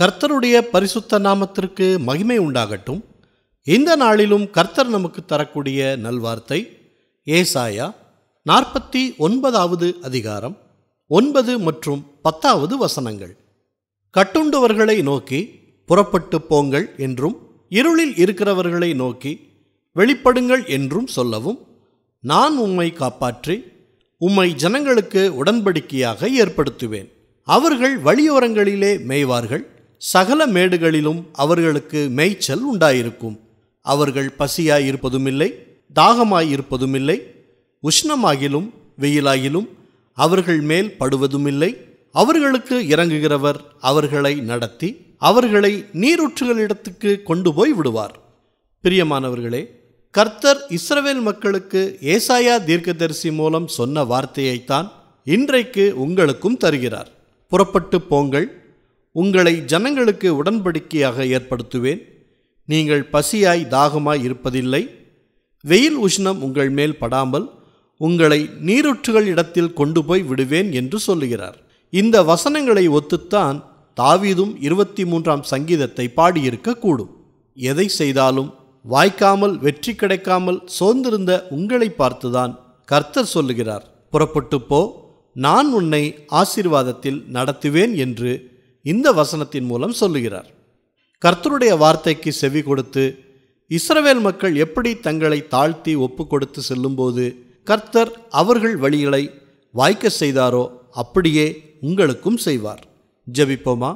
கர்த்தருடைய பரிசுத்த நாமத்திற்கு மகிமை உண்டாகட்டும் இந்த நாளிலும் கர்த்தர் நமக்கு தரக்கூடிய நல்வார்த்தை ஏசாயா நாற்பத்தி ஒன்பதாவது அதிகாரம் ஒன்பது மற்றும் பத்தாவது வசனங்கள் கட்டுண்டவர்களை நோக்கி புறப்பட்டு போங்கள் என்றும் இருளில் இருக்கிறவர்களை நோக்கி வெளிப்படுங்கள் என்றும் சொல்லவும் நான் உம்மை காப்பாற்றி உம்மை ஜனங்களுக்கு உடன்படிக்கையாக ஏற்படுத்துவேன் அவர்கள் வழியோரங்களிலே மேய்வார்கள் சகல மேடுகளிலும் அவர்களுக்கு மேய்ச்சல் உண்டாயிருக்கும் அவர்கள் பசியாய் இருப்பதுமில்லை தாகமாய் இருப்பதுமில்லை உஷ்ணமாகிலும் வெயிலாகிலும் அவர்கள் மேல் படுவதுமில்லை அவர்களுக்கு இறங்குகிறவர் அவர்களை நடத்தி அவர்களை நீரூற்றுகளிடத்துக்கு கொண்டு போய் விடுவார் பிரியமானவர்களே கர்த்தர் இஸ்ரவேல் மக்களுக்கு ஏசாயா தீர்க்கதரிசி மூலம் சொன்ன வார்த்தையைத்தான் இன்றைக்கு உங்களுக்கும் தருகிறார் புறப்பட்டு போங்கள் உங்களை ஜனங்களுக்கு உடன்படிக்கையாக ஏற்படுத்துவேன் நீங்கள் பசியாய் தாகமாய் இருப்பதில்லை வெயில் உஷ்ணம் உங்கள் மேல் படாமல் உங்களை நீருற்றுகள் இடத்தில் கொண்டு போய் விடுவேன் என்று சொல்லுகிறார் இந்த வசனங்களை ஒத்துத்தான் தாவீதும் இருபத்தி மூன்றாம் சங்கீதத்தை பாடியிருக்கக்கூடும் எதை செய்தாலும் வாய்க்காமல் வெற்றி கிடைக்காமல் சோர்ந்திருந்த உங்களை பார்த்துதான் கர்த்தர் சொல்லுகிறார் புறப்பட்டு போ நான் உன்னை ஆசீர்வாதத்தில் நடத்துவேன் என்று இந்த வசனத்தின் மூலம் சொல்லுகிறார் கர்த்தருடைய வார்த்தைக்கு செவி கொடுத்து இஸ்ரவேல் மக்கள் எப்படி தங்களை தாழ்த்தி ஒப்பு கொடுத்து செல்லும்போது கர்த்தர் அவர்கள் வழிகளை வாய்க்க செய்தாரோ அப்படியே உங்களுக்கும் செய்வார் ஜபிப்போமா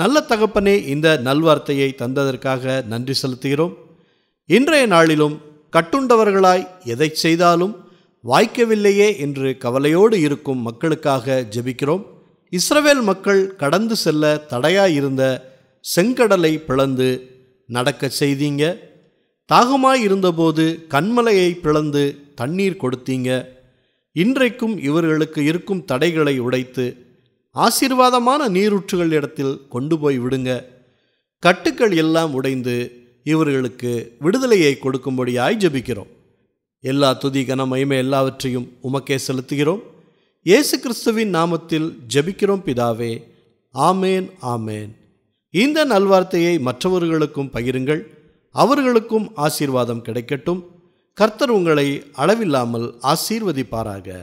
நல்ல தகப்பனே இந்த நல்வார்த்தையை தந்ததற்காக நன்றி செலுத்துகிறோம் இன்றைய நாளிலும் கட்டுண்டவர்களாய் எதை செய்தாலும் வாய்க்கவில்லையே என்று கவலையோடு இருக்கும் மக்களுக்காக ஜெபிக்கிறோம் இஸ்ரவேல் மக்கள் கடந்து செல்ல தடையாயிருந்த செங்கடலை பிளந்து நடக்க செய்தீங்க தாகமாய் இருந்தபோது கண்மலையை பிளந்து தண்ணீர் கொடுத்தீங்க இன்றைக்கும் இவர்களுக்கு இருக்கும் தடைகளை உடைத்து ஆசீர்வாதமான நீரூற்றுகள் இடத்தில் கொண்டு போய் விடுங்க கட்டுக்கள் எல்லாம் உடைந்து இவர்களுக்கு விடுதலையை கொடுக்கும்படியாய் ஜபிக்கிறோம் எல்லா துதி கனமையுமே எல்லாவற்றையும் உமக்கே செலுத்துகிறோம் இயேசு கிறிஸ்துவின் நாமத்தில் ஜெபிக்கிறோம் பிதாவே ஆமேன் ஆமேன் இந்த நல்வார்த்தையை மற்றவர்களுக்கும் பகிருங்கள் அவர்களுக்கும் ஆசீர்வாதம் கிடைக்கட்டும் கர்த்தர் உங்களை அளவில்லாமல் ஆசீர்வதிப்பாராக